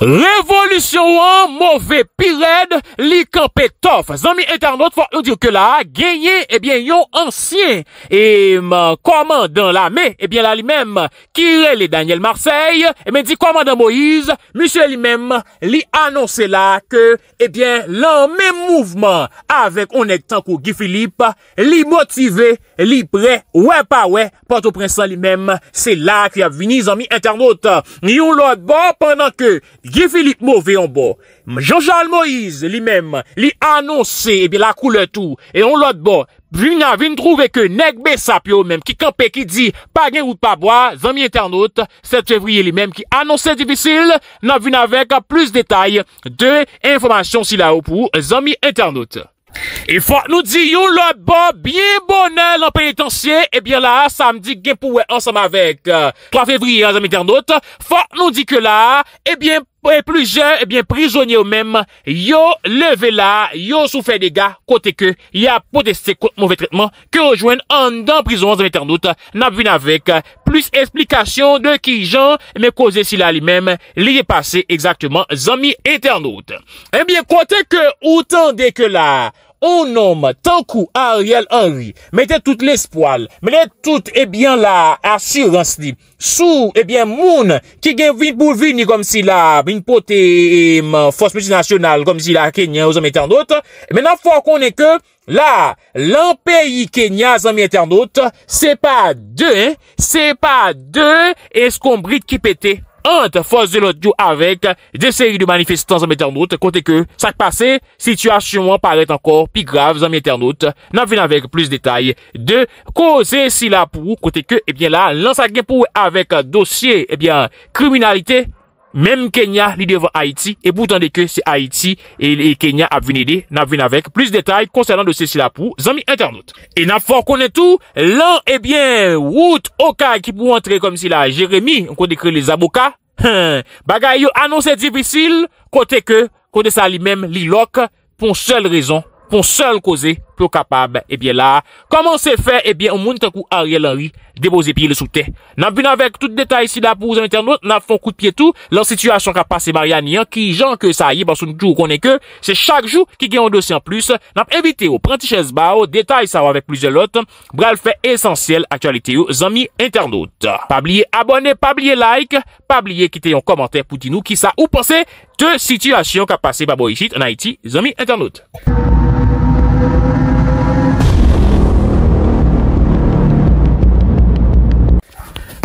Revolusyon an, mouve pired, li kampe tof. Zanmi etanot fwa yon diyo ke la, genye, ebyen, yon ansyen. Eman, mm, kouman dan la, me, ebyen eh la li mem, kire li Daniel Marseille, emen eh di kouman dan Moise, mousse li mem, li anonsela ke, ebyen, eh lan mem mouvman, avek onen tankou Guy Philippe, li motive, Li pre, wè pa wè, pote o prensan li mèm, se la ki ap vini zami internaut. Ni yon lot bon, penan ke, gifili mou veyon bon. Mjonsal Moïse li mèm, li anonsè, e eh bi la koule tou. E yon lot bon, vina vini trouve ke Nekbe Sapyo mèm, ki kampe ki di, pagnè ou pabwa, zami internaut. Set fevriye li mèm, ki anonsè divisil, nan vina vek ap plus detay de informasyon si la ou pou zami internaut. E fwa nou di yo la ba biye bonel an penitenciye, ebyen eh la, samdi genpouwe ansam avek 3 euh, fevriye an zami eternote, fwa nou di ke la, ebyen eh eh, pluje, ebyen prizonye ou mem, yo leve la, yo soufe dega, kote ke, ya poteste kote mouve tretman, ke rejoen an dan prizon an zami eternote, nabvin avek, euh, plus esplikasyon de ki jan me koze si la li mem liye pase exakteman zami eternote. On nom, tankou Ariel Henry, mette tout l'espoil, mette tout, ebyen, eh la assurans li, sou, ebyen, eh moun, ki gen vin pou vin, ni kom si la, vin potem, fosmiti nasyonal, kom si la, kenyan, ou zanmiten anot, menan fwa konen ke, la, lan peyi kenyan, zanmiten anot, se pa de, se pa de, eskombrit ki pete. Ant fos de l'audio avek de seri de manifestant zami eternote kote ke sak pase, situasyon an paret ankor pi grav zami eternote, nan vin avek plus detay de koze sila pou kote ke ebyen eh la lansage pou avek dosye ebyen eh kriminalite. Mem Kenya li devan Haiti, e pou tande ke si Haiti e Kenya ap vin ide, na vin avek. Plis detay konserlan de se si la pou, zami internet. E na fòr konen tou, lan e bien, wout oka ki pou antre kom si la Jeremie, kon de kre les aboka. Bagay yo anonsè di bisil, kote ke, kote sa li mem li lok, pon sel rezon. kon selle koze, pou kapab, ebyen eh eh la, koman se fe, ebyen, moun tenkou a rielanri, debose piye le sou te. Nampi nanvek, tout detay si la pou zanmi ternote, nanfon kout piye tou, lan situasyon kap pase, maria niyan, ki jan ke sa yi, basoun jou konen ke, se chak jou, ki gen yon dosi an plus, nanp evite yo, pranti chez ba, detay sa wavek plizye lot, bral fe esansyel, aktyalite yo, zanmi ternote. Pabliye abone, pabliye like, pabliye kite yon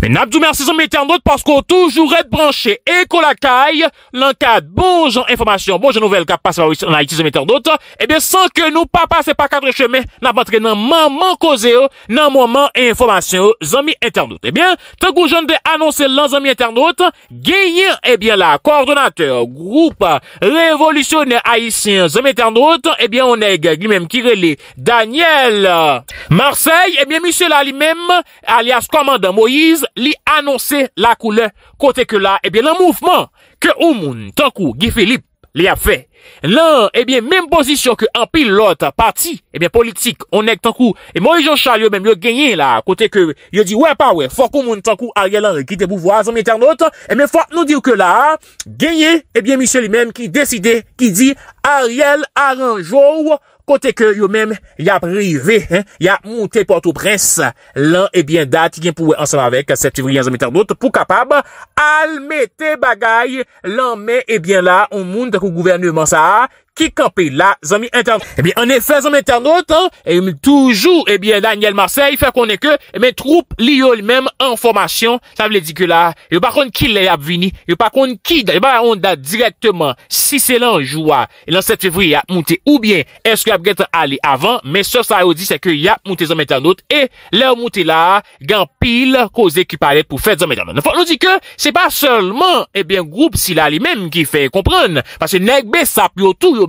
Na bzou mersi zon mi eternot, paskou toujou red branche e kolakay, lankat bonjou informasyon, bonjou nouvel kapase pa wisi anaytis zon mi eternot, ebyen san ke nou pa pase pa kadre cheme, nan batre nan man man koze yo, nan mouman e informasyon yo zon mi eternot. Ebyen, te goujoun de anonsen lan zon mi eternot, genye, ebyen eh la koordonate, groupe revolisyon e aisyen zon mi eternot, ebyen, ou neg, li menm kireli, Daniel Marseille, ebyen, eh misi la li menm, alias komanda Moïse, li anonsè la koule kote ke la, ebyen, eh la mouvman ke ou moun, tankou, Gifilip li ap fè, lan, ebyen, eh mèm posisyon ke an pilote, pati ebyen, eh politik, onèk, tankou, e moi Jean-Charles, yo mèm, yo genye, la, kote ke yo di, wè pa wè, fòk ou moun, tankou, Ariel en rèkite, bouvoazan, mèter not, e mè fòk nou dir ke la, genye, ebyen mèm, mèm, mèm, mèm, mèm, mèm, mèm, mèm, mèm, mèm, mèm, mèm, mèm, mèm, mèm Kote ke yo menm, ya prive, ya moun te porto pres, lan ebyen eh dati gen pouwe ansama vek, pou kapab alme te bagay, lan me ebyen eh la, ou moun te kou gouverneman sa a, ki kampe la zanmi internet. Eh ebi, an e fè zanmi internet, an, e mi toujou, ebi, eh Daniel Marseille, fè konen ke, ebi, troupe li yo l'mem an formasyon, sa vle di ke la, yo pa konen ki lè ap vini, yo pa konen ki dè, yo pa konen dat direktenman, si sè lan joua, lan 7 fevri, ap moutè ou bien, eske ap gèt an alè avan, men sè sa yo di, se ke yap moutè zanmi internet, e lè ap moutè la, gan pil, ko zè ki paret pou fè zanmi internet. Nan fò, nou di ke, se pa eh sèlman, ebi, an groupe si lè alè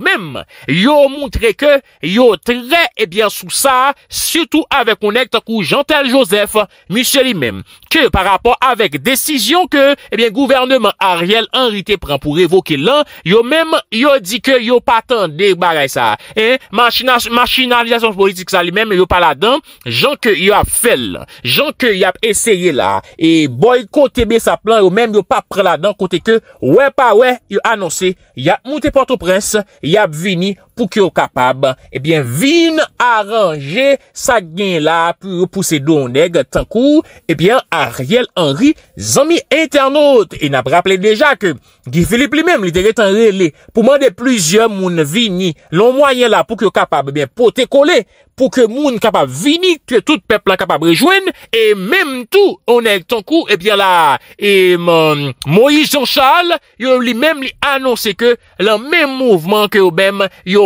mè mèm, yo moun tre ke yo tre, ebyen, sou sa soutou avek onek takou jantel josef, mousse li mèm ke par rapor avek desisyon ke ebyen, eh gouvernement a riel enri te pren pou evoke lan, yo mèm yo di ke yo patan debaray sa e, machinalizasyon politik sa li mèm, yo pa la dan jan ke yo ap fel, jan ke yo ap esye la, e boykote be sa plan, yo mèm yo pa pre la dan kote ke, wè pa wè, yo anonsé yo ap moun te porte ou prens, yo Yap vini pou ki yo kapab, ebyen eh vin aranje sa gen la pou pou se don neg tan kou ebyen eh Ariel Henry zanmi internaut, e nap rappele deja ke, Guy Philippe li men li dere tan rele, pou mande pluzion moun vini, lon mwayen la pou ki yo kapab, ebyen eh pou te kole, pou ke moun kapab vini, ke tout pepla kapab rejwen, e menm tou on neg tan kou, ebyen la e, mm, Moïse Jean Charles yo li menm li anonse ke lan menm mouvman ke yo bem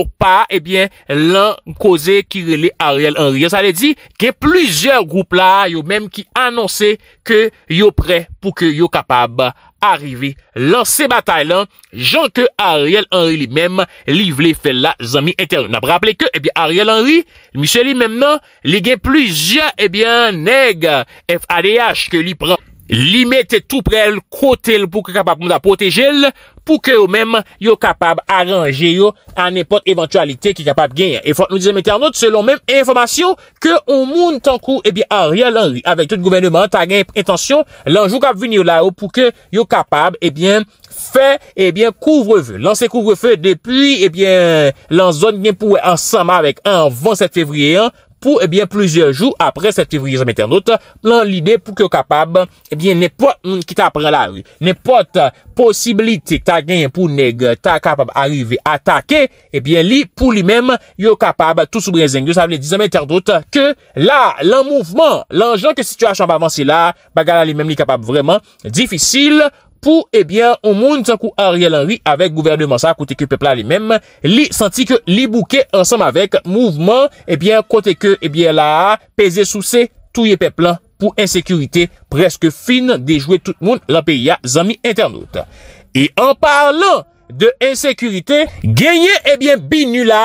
Ou pa, ebyen, eh lan koze ki rele Ariel Henry. Sa le di, gen pluzyor goup la, yo menm ki anonsen ke yo pre pou ke yo kapab arive lan se batay lan, jan ke Ariel Henry li menm li vle fel la zami interne. Na praple ke, ebyen, eh Ariel Henry, misye li menm nan, li gen pluzyor, ebyen, eh neg FADH ke li pran. Li mette tou pre l kote l pou ke kapab mou da poteje l. pou ke ou men yo kapab aranje yo an epot eventualite ki kapab genye. E fote nou di zemete anot, selon men informasyon, ke ou moun tankou, eby, a riyal anri, avek tout gouvernement a gen prentansyon, lanjou kap vini yo la ou pou ke yo kapab, eby, fè, eby, kouvre fè. Lanse kouvre fè depi, eby, lan zon gen pou wè ansama vek an 27 fevriye an, pou ebyen plezyon jou apre se te vriye zemeter dote, lan lide pou ki yo kapab, ebyen ne pot, ki ta apren la, ne pot posibilite ta gen pou neg, ta kapab arive atake, ebyen li pou li mem, yo kapab tou soubriye zengyo, sa vle dizemeter dote, ke la, lan mouvman, lan jan ke situasyon pa avansi la, bagala li mem li kapab vreman, difisil, ou, pou, ebyen, ou moun tsakou Ariel Henry avèk gouvernement sa, kote ke pepla li mèm, li santi ke li bouke ansam avèk mouvment, ebyen, kote ke, ebyen, la, peze sou se, tou ye pepla pou insèkürite preske fin dejouè tout moun la peya zami internaute. E an parlon de insèkürite, genye, ebyen, binula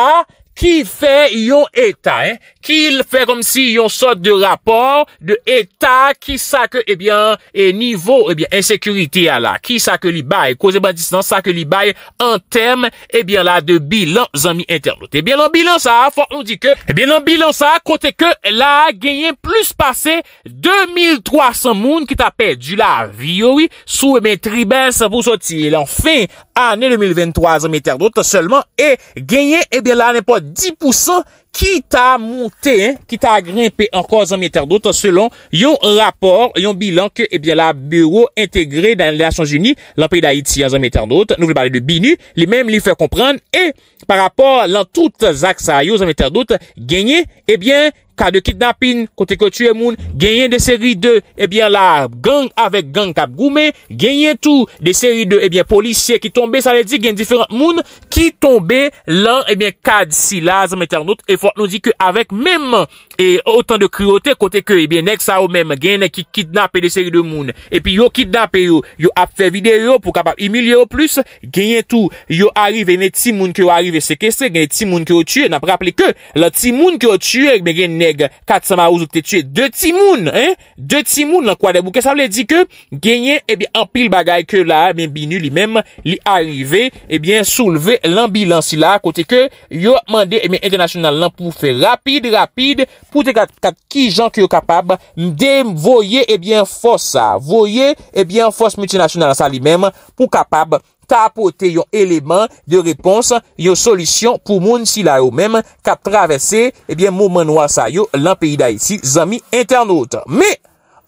ki fè yon etan. Ki l fè kom si yon sot de rapor de etat ki sa ke, ebyen, eh e nivou, ebyen, eh e sekurite a la. Ki sa ke li baye, koze ban disnan sa ke li baye an tem, ebyen eh la, de bilan, zanmi internot. Ebyen lan bilan sa, fòk nou di ke, ebyen lan bilan sa, kote ke la genyen plus pase 2300 moun ki ta pe du la vi, owi, sou ebyen triben sa pou soti. Ebyen lan fin ane 2023, zanmi internot, selman, e genyen, ebyen la, ne po 10%, Kit a monté, kit a grimpe anko a zami interdote selon yon rapor, yon bilan ke eh la bureau integre dan l'Assyans-Unis, l'an pays d'Haïti a zami interdote, nou ve barre de Bini, li mèm li fèr komprenne, e par rapport lan tout zak sa yo a zami interdote genye, ebyen eh ka de kidnapin, kote ke tue moun, genyen de seri eh 2, ebyen la gang, avek gang kap goume, genyen tou, de seri eh 2, ebyen polisye ki tombe, sa le di genye diferent moun, ki tombe lan, ebyen eh kad silaz, metanot, e fwa, nou di ke avek menman, E, otan de kriote kote ke, e bie, nek sa ou mem, genye ki kidnap e de seri de moun. E pi yo kidnap e yo, yo ap fe videyo pou kapap emilye ou plus, genye tou. Yo arive, ne ti moun ki yo arive sekestre, genye ti moun ki yo tue. Na praple ke, la ti moun ki yo tue, e bie, genye neg, katsama ou zote tue, de ti moun, he? De ti moun, la kwa de bouke, sa ble di ke, genye, e bie, anpil bagay ke la, e bie, binu li mem, li arive, e eh bie, souleve lan bilansi la. Kote ke, yo mande, e eh bie, internasyonal lan pou fe rapide, rapide. pou te kat ki jan ki yo kapab dem voye ebyen eh fos sa, voye ebyen eh fos multinasyonal sa li mem pou kapab tapote yon eleman de repons, yon solisyon pou moun si la yo mem kap travese ebyen eh moumanwa sa yo lan peyi da iti zami internauta. Me,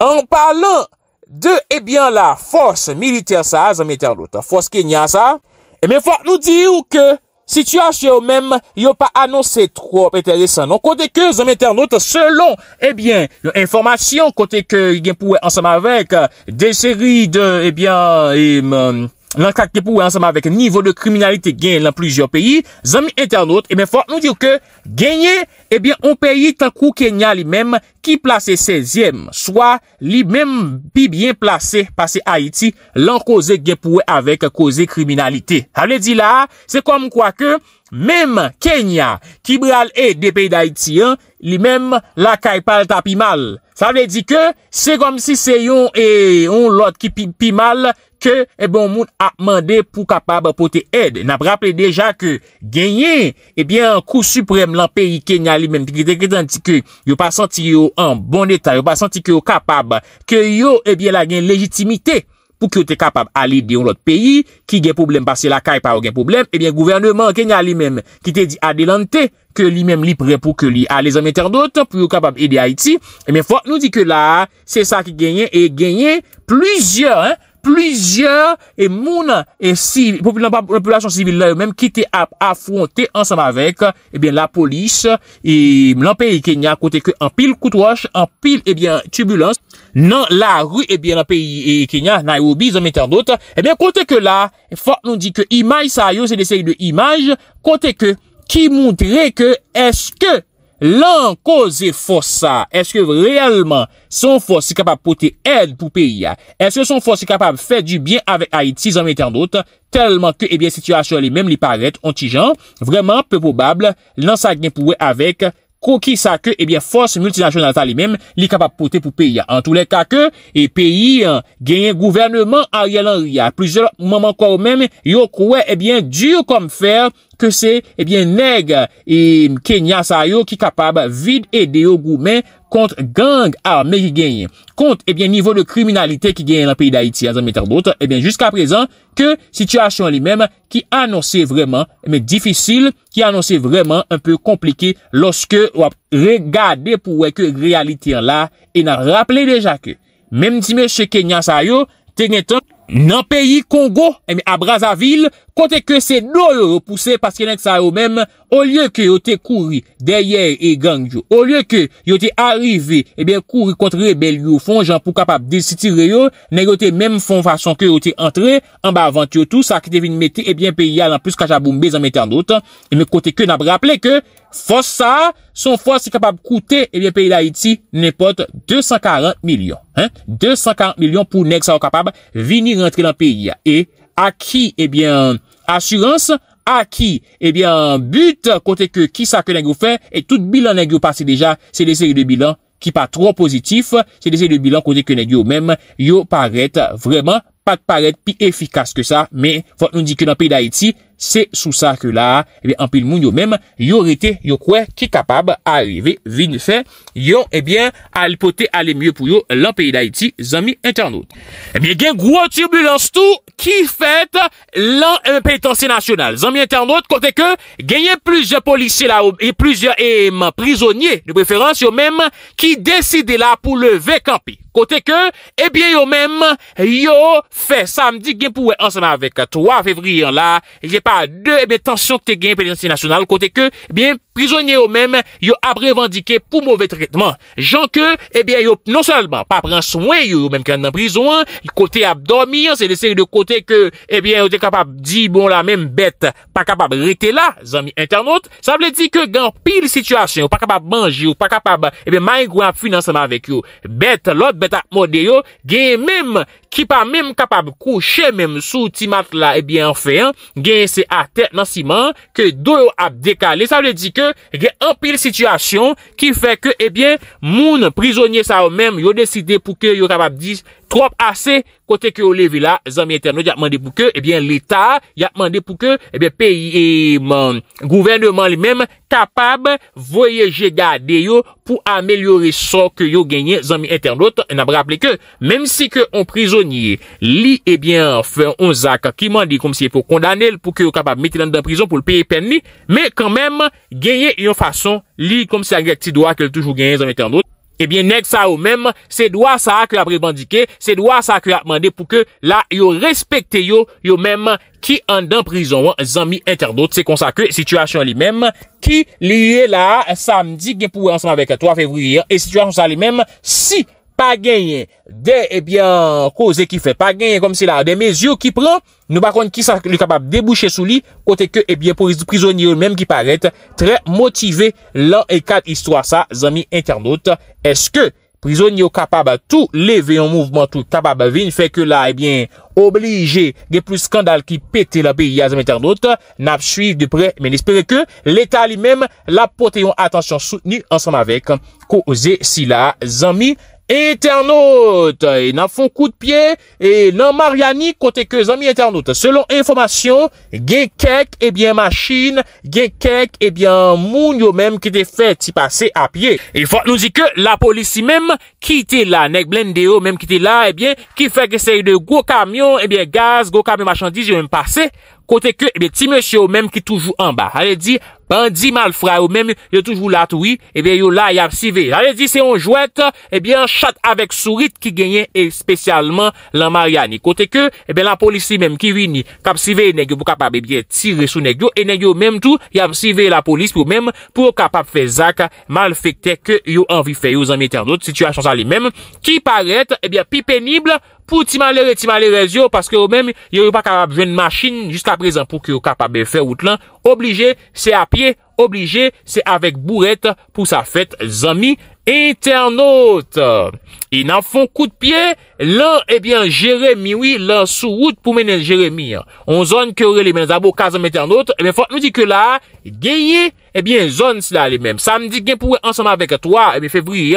an palan de ebyen la fos militer sa zami internauta, fos Kenya sa, ebyen fok nou di ou ke... Sityasyon men, yon pa anonsen trope enteresan. Non kote ke zami internet, selon, ebyen, eh yon informasyon kote ke genpouwe ansama vek euh, deseri de, ebyen, lankak genpouwe ansama vek nivou de kriminalite gen lan plizyon peyi, zami internet, ebyen, eh fwa nou dir ke genye, ebyen, eh yon peyi tankou kenya li menm, ki plase sezyem, swa li mem bi bien plase pase Haiti lan koze genpouwe avek koze kriminalite. Sa vle di la, se kom kwa ke mem Kenya ki bral e de peyi d'Haiti, li mem la kaipal ta pi mal. Sa vle di ke, se kom si se yon e yon lot ki pi mal ke e bon moun ap mande pou kapab pou te ed. Nap rappele deja ke, genye ebyen kou suprem lan peyi Kenya li men, di ki yon pasanti yo an bon etat, yo pa santi ki yo kapab ke yo, ebyen eh la gen legitimite pou ki yo te kapab eh a li de yon lot peyi, ki gen problem, pasi la ka e pa gen problem, ebyen gouvernement ke nye a li men ki te di adelante, ke li men li pre pou ke li a le zanm internot pou yo kapab ide Haiti, ebyen eh Fouak nou di ke la, se sa ki genye, e genye plujan, e plizyeur e moun e sivil, popi la populasyon eh sivil la yo menm, ki te afronte eh ansam avek, ebyen la polis, e blan peyi Kenya, kote ke an pil koutouache, an pil ebyen tubulans, nan la ru, ebyen la peyi Kenya, Nairobi, zan metan dot, ebyen kote ke la, fok nou di ke imaj sa yo, se de seri de imaj, kote ke, ki moun dre ke, eske, Lan koze fosa, eske realman son fosi kapab pote ed pou peya? Eske son fosi kapab fè di byen avè Aïd si zanmèten dout? Telman ke, ebyen, eh situasyon li mèm li paret, ontijan, vreman, pe bobab, lan sa gen pouwe avèk, kou ki sa ke, ebyen, eh fos multinasyon natal li men, li kapap pote pou peyi. An tou le kake, e eh, peyi eh, genyen gouvernement a ye lan riyan. Plizèr maman kou men, yo kouwe ebyen, diyo kom fer ke se, ebyen, neg kenya sa yo ki kapab vide ede yo goumen kont gang arme ki genyen, kont, ebyen, eh nivou de kriminalite ki genyen la peyi d'Haïti, azan mèter d'otre, ebyen, eh jiska prezan, ke situasyon li mèm, ki anonsè vreman, mè, eh difisil, ki anonsè vreman, anpè komplike, loske, wap, regade pou wèk realitè la, e nan rappele deja ke. Mèm ti mè che kenyan sa yo, tenè ton... Nan peyi Kongo, e eh mi abraza vil, kote ke se nou yo repouse, paske yon ek sa yo menm, olye ke yo te kouri deryer e gang yo, olye ke yo te arive, e eh ben kouri kontre bel yo fon, jan pou kapap desiti re yo, nan yo te menm fon fason ke yo te entre, an ba avant yo tou, sa ki te vin mette, e eh ben pe ya lan plus kajaboumbe zan mette an notan, e mi kote ke nan braple ke... Fos sa, son fos si kapab koute, ebyen, peyi la Hiti, ne pot 240 milyon, hein, 240 milyon pou neg sa wakapab vinir rentre la peyi, e, aki, ebyen, asyranse, aki, ebyen, but, kote ke ki sa kenengyo fe, e tout bilan negyo pase deja, se dese de bilan ki pa tro pozitif, se dese de bilan kote kenengyo, men, yo parete vreman fos. pat paret pi efikas ke sa, men, fon nou di ke nan peyi da iti, se sou sa ke la, eh en peyi moun yo men, yo rete, yo kwe, ki kapab a rive vin fin, yon, ebyen, al pote ale mye pou yo lan peyi da iti, zami internaut. Ebyen gen, gwo tibulans tou, ki fèt lan impetansi nasyonal. Zami internaut, kote ke, genyen plujan polisye la, e plujan, e mwen prizonye, nou preferans yo men, ki deside la pou leve kampi. kote ke, ebyen yo mem yo fe, sa mdi gen pou anseman vek, 3 fevriyan la jepa 2, ebyen, tensyon te gen pelensi nasyonal, kote ke, ebyen, prizoyen yo mem, yo ap revandike pou mouve tritman, jan ke, ebyen yo, non salman, pa pran swen yo yo menm ken nan prizoyen, kote ap dormi yon se lesey de kote ke, ebyen yo te kapab di bon la menm bet pa kapab rete la, zami internaut sa mle di ke gen pil situasyon yo pa kapab manji, yo pa kapab, ebyen mayen kwen anseman vek yo, bet, lot GEMEM ki pa mèm kapab kouche mèm sou timat la, ebyen, eh fè an, genye se a tèk nan siman, ke do yo ap dekale, eh sa wè di ke, ebyen, empil situasyon, ki fè ke, ebyen, moun prizonye sa wè mèm, yo deside pou ke yo kapab di trop asè, kote ke yo levila zami internet, yakman de pou ke, ebyen, eh l'Etat, yakman de pou ke, ebyen, peyi, e, man, gouven de man li mèm, kapab, voyeje gade yo, pou amelyore so ke yo genye zami internet, nabraple ke, mèm si ke on prizo Nye li ebyen eh fe onzak ki mandi konm si e pou kondane l pou ke yo kapab meti landan prison pou l peye pen li Me konmem genye yon fason li konm si agrek ti doa ke l toujou genye zanmiten anot Ebyen neg sa ou menm se doa sa akwe apre bandike se doa sa akwe apmande pou ke la yo respekte yo Yo menm ki andan prison wan zanmi enten anot se konsa ke situasyon li menm Ki liye la samdi genpou ansem avek 3 februyer e situasyon sa li menm si konm genyen. De, ebyen, eh koze ki fe, pa genyen kom si eh eh la, de mezyou ki pran, nou bakon ki sa li kapab debouche sou li, kote ke, ebyen, prizonye ou menm ki parete, tre motive, lan e kat istwa sa, zami internaut, eske prizonye ou kapab tou leve yon mouvmentou, kapab vin, feke la, ebyen, oblije de plus skandal ki pete la beyi ya zami internaut, nap suive de pre, men espere ke l'Etat li menm la pote yon atansyon soutenu ansan avek, koze si la, zami Eternot, e nan fon kou de pye, e nan mariani kote ke zami Eternot. Selon informasyon, gen kek, ebyen machine, gen kek, ebyen moun yo menm ki te fè ti pase a pye. E fòk nou zi ke la polisi menm ki te la, nek blende yo menm ki te la, ebyen, ki fèk esey de gwo kamyon, ebyen gaz, gwo kamyon machandis yo menm pase, kote ke, ebyen, ti mèsy yo menm ki toujou anba. Ale di... Bandi mal fra ou menm, yo toujou la toui, e eh ben yo la yap sive. Jale di se yon jwet, e eh ben chat avek sourit, ki genyen eh, espesyalman lan Maryani. Kote ke, e ben la polisi menm ki wini, kap sive yon negyo pou kapap, e ben tire sou negyo, e nen yo menm tou, yap sive la polisi pou menm, pou kapap fe zak, mal fekte ke yo anvi fe, yo zanmite anot, situasyon sa li menm, ki paret, e ben pi penible, pou ti malere, ti malere yo, paske yo men, yo yo pa kapab jen masjin, jist aprezen, pou ki yo kapab be fe wout lan, oblige, se apie, oblige, se avek bouret, pou sa fet, zami, internaut, i nan fon kout pie, lan, ebyen, eh jeremi, wii, lan sou wout pou menen jeremi, on zon kere li menen, zabo, kazan meten anot, ebyen, eh fote nou di ke la, genye, ebyen, eh zon sila li men, samdi genpoure, ansama vek toa, ebyen, fevri,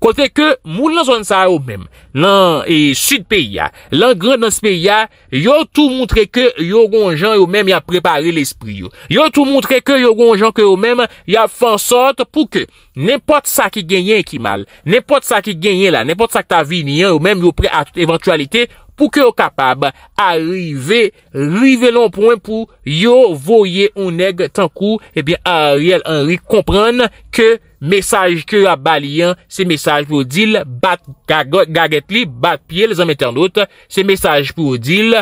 Kote ke moun nan son sa yo men, nan e, sud peya, nan grand nan speya, yo tou moutre ke yo gon jan yo men ya prepare l'espri yo. Yo tou moutre ke yo gon jan yo men ya fansot pou ke nepot sa ki genye ekimal, nepot sa ki genye la, nepot sa ki ta vi ni yo men yo pre a tout eventualite pou ke yo kapab a rive, rive lon pou yo voye ou neg tan kou eh a riel an rik kompran ke... mesaj ke ba li an se mesaj pou di l bat gaget li bat piye le zanm internaut se mesaj pou di l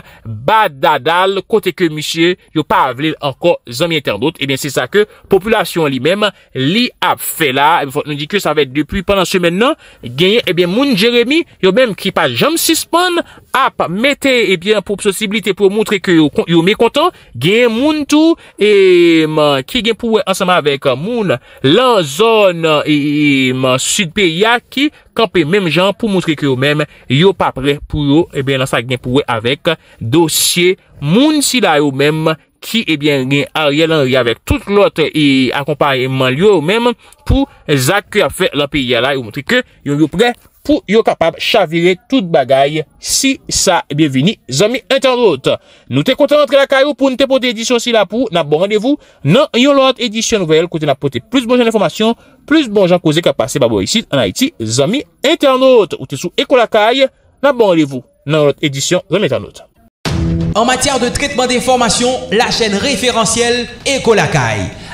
bat dadal kote ke musye yo pa avle anko zanm internaut e eh ben se sa ke populasyon li men li ap fe la nou di ke sa va et depuy pandan semen nan genye e eh ben moun Jeremy yo men ki pa jam sispan ap mette e eh ben pou posibilite pou moutre yo me kontan genye moun tou e man ki gen pou anseman avek euh, moun lanzon Yon yon soupe ya ki kampen menm jan pou mwotre ki yon menm yon papre pou yon, e ben lan sa gen pou we avek dosye moun si eh la yon menm ki e ben gen a rye lan rye avek tout lote akompareman yon menm pou zake a fe la pi ya la yon mwotre ki yon yon pre. Fou yon kapab chavire tout bagay si sa biveni zami internet. Nou te konten entre lakay ou pou nou te pote edisyon si la pou nan bon radevou nan yon lote edisyon nouvel kote nan pote plus bonjan informasyon, plus bonjan kose kapase babo yisi nan haiti zami internet. Ou te sou Eko lakay bon nan bon radevou nan lote edisyon zami internet. En matyar de tretman de informasyon, la chen referansyel Eko lakay.